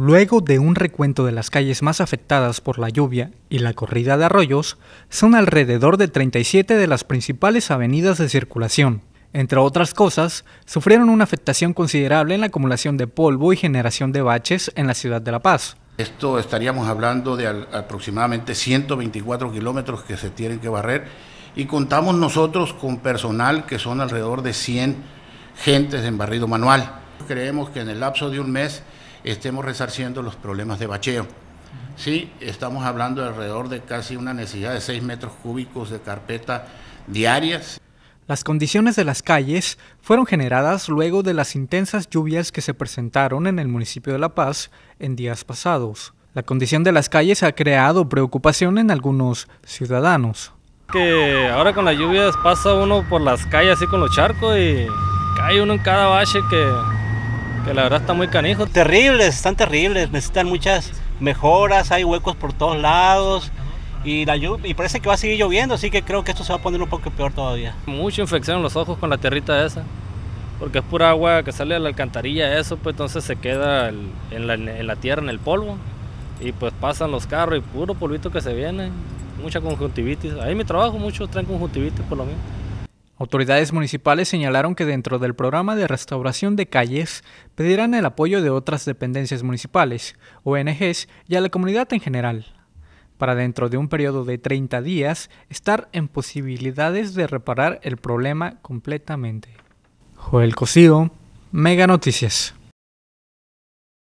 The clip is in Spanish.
Luego de un recuento de las calles más afectadas por la lluvia y la corrida de arroyos, son alrededor de 37 de las principales avenidas de circulación. Entre otras cosas, sufrieron una afectación considerable en la acumulación de polvo y generación de baches en la ciudad de La Paz. Esto estaríamos hablando de aproximadamente 124 kilómetros que se tienen que barrer y contamos nosotros con personal que son alrededor de 100 gentes en barrido manual. Creemos que en el lapso de un mes estemos resarciendo los problemas de bacheo. Sí, estamos hablando alrededor de casi una necesidad de 6 metros cúbicos de carpeta diarias. Las condiciones de las calles fueron generadas luego de las intensas lluvias que se presentaron en el municipio de La Paz en días pasados. La condición de las calles ha creado preocupación en algunos ciudadanos. Que ahora con las lluvias pasa uno por las calles así con los charcos y cae uno en cada valle que la verdad está muy canijo. Terribles, están terribles, necesitan muchas mejoras, hay huecos por todos lados y, la y parece que va a seguir lloviendo, así que creo que esto se va a poner un poco peor todavía. Mucha infección en los ojos con la tierrita esa, porque es pura agua que sale de la alcantarilla, eso, pues entonces se queda en, la, en, la, tierra, en el polvo, y pues pasan los carros y puro polvito que se viene, mucha conjuntivitis. Ahí mi trabajo, muchos traen conjuntivitis por lo menos. Autoridades municipales señalaron que dentro del programa de restauración de calles pedirán el apoyo de otras dependencias municipales, ONGs y a la comunidad en general, para dentro de un periodo de 30 días estar en posibilidades de reparar el problema completamente. Joel Cosío, Mega Noticias.